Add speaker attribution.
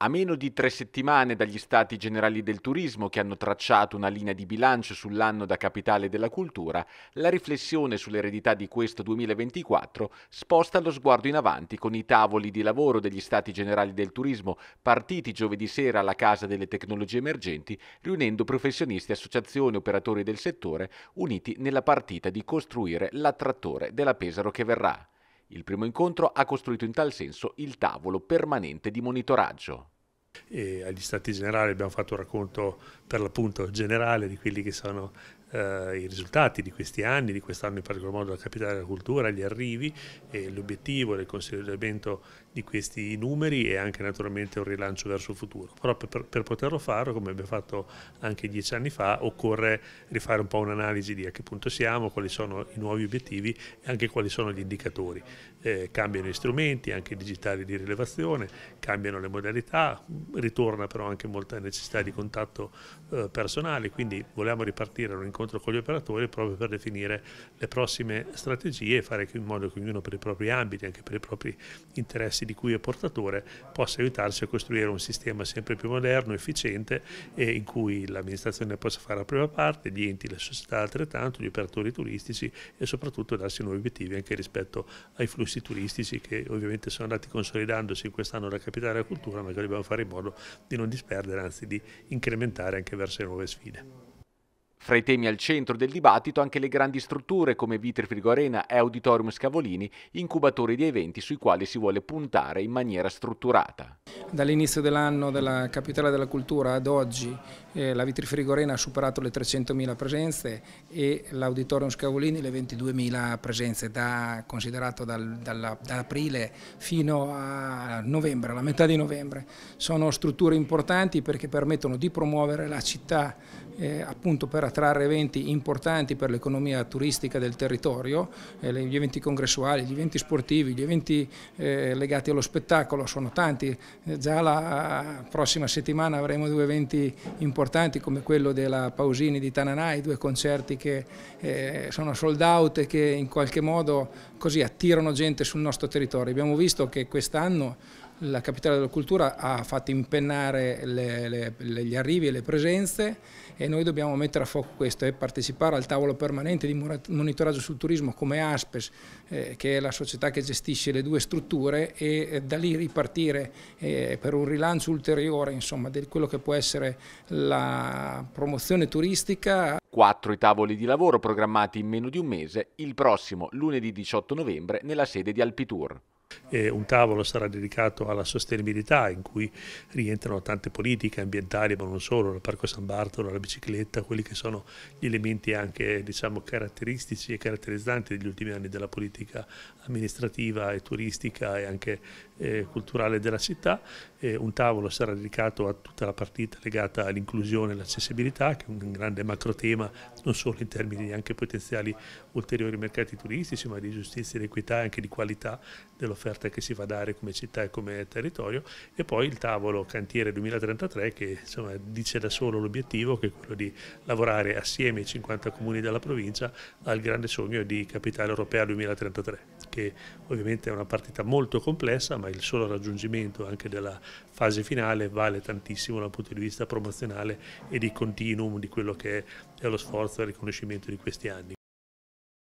Speaker 1: A meno di tre settimane dagli Stati Generali del Turismo, che hanno tracciato una linea di bilancio sull'anno da capitale della cultura, la riflessione sull'eredità di questo 2024 sposta lo sguardo in avanti con i tavoli di lavoro degli Stati Generali del Turismo, partiti giovedì sera alla Casa delle Tecnologie Emergenti, riunendo professionisti, associazioni e operatori del settore, uniti nella partita di costruire l'attrattore della Pesaro che verrà. Il primo incontro ha costruito in tal senso il tavolo permanente di monitoraggio. E agli stati generali abbiamo fatto un racconto per l'appunto
Speaker 2: generale di quelli che sono eh, i risultati di questi anni, di quest'anno in particolar modo la capitale della cultura, gli arrivi e l'obiettivo del consolidamento di questi numeri e anche naturalmente un rilancio verso il futuro. Però per, per poterlo fare, come abbiamo fatto anche dieci anni fa, occorre rifare un po' un'analisi di a che punto siamo, quali sono i nuovi obiettivi e anche quali sono gli indicatori. Eh, cambiano gli strumenti, anche i digitali di rilevazione, cambiano le modalità, ritorna però anche molta necessità di contatto eh, personale, quindi vogliamo ripartire da un incontro incontro con gli operatori proprio per definire le prossime strategie e fare in modo che ognuno per i propri ambiti, anche per i propri interessi di cui è portatore, possa aiutarsi a costruire un sistema sempre più moderno, efficiente e in cui l'amministrazione possa fare la prima parte, gli enti, le società altrettanto, gli operatori turistici e soprattutto darsi nuovi obiettivi anche rispetto ai flussi turistici che ovviamente sono andati consolidandosi in quest'anno da capitale della
Speaker 1: cultura, ma che dobbiamo fare in modo di non disperdere, anzi di incrementare anche verso le nuove sfide. Fra i temi al centro del dibattito anche le grandi strutture come Vitri Frigo Arena e Auditorium Scavolini, incubatori di eventi sui quali si vuole puntare in maniera strutturata.
Speaker 3: Dall'inizio dell'anno della Capitale della Cultura ad oggi eh, la Vitri Frigo Arena ha superato le 300.000 presenze e l'Auditorium Scavolini le 22.000 presenze, da, considerato dal, dalla, da aprile fino a novembre, alla metà di novembre. Sono strutture importanti perché permettono di promuovere la città eh, appunto per attrarre eventi importanti per l'economia turistica del territorio, eh, gli eventi congressuali, gli eventi sportivi, gli eventi eh, legati allo spettacolo sono tanti, eh, già la eh, prossima settimana avremo due eventi importanti come quello della Pausini di Tananai, due concerti che eh, sono sold out e che in qualche modo così attirano gente sul nostro territorio. Abbiamo visto che quest'anno la capitale della cultura ha fatto impennare le, le, le, gli arrivi e le presenze e noi dobbiamo mettere a fuoco questo e partecipare al tavolo permanente di monitoraggio sul turismo come ASPES, eh, che è la società che gestisce le due strutture e eh, da lì ripartire eh, per un rilancio ulteriore insomma, di quello che può essere la promozione turistica.
Speaker 1: Quattro i tavoli di lavoro programmati in meno di un mese, il prossimo lunedì 18 novembre nella sede di Alpitour.
Speaker 2: E un tavolo sarà dedicato alla sostenibilità in cui rientrano tante politiche ambientali ma non solo, il Parco San Bartolo, la bicicletta, quelli che sono gli elementi anche diciamo, caratteristici e caratterizzanti degli ultimi anni della politica amministrativa e turistica e anche eh, culturale della città. E un tavolo sarà dedicato a tutta la partita legata all'inclusione e all'accessibilità che è un grande macro tema non solo in termini di anche potenziali ulteriori mercati turistici ma di giustizia ed equità e anche di qualità dell'offerta l'offerta che si va a dare come città e come territorio e poi il tavolo Cantiere 2033 che insomma, dice da solo l'obiettivo che è quello di lavorare assieme ai 50 comuni della provincia al grande sogno di Capitale Europea 2033 che ovviamente è una partita molto complessa ma il solo raggiungimento anche della fase finale vale tantissimo dal punto di vista promozionale e di continuum di quello che è lo sforzo e il riconoscimento di questi anni.